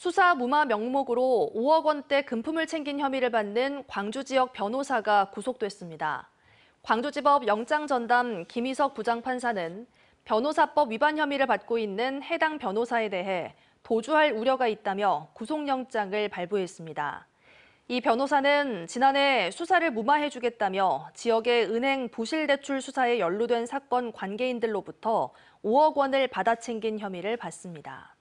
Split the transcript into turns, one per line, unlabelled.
수사 무마 명목으로 5억 원대 금품을 챙긴 혐의를 받는 광주 지역 변호사가 구속됐습니다. 광주지법 영장 전담 김희석 부장판사는 변호사법 위반 혐의를 받고 있는 해당 변호사에 대해 도주할 우려가 있다며 구속영장을 발부했습니다. 이 변호사는 지난해 수사를 무마해주겠다며 지역의 은행 부실대출 수사에 연루된 사건 관계인들로부터 5억 원을 받아 챙긴 혐의를 받습니다.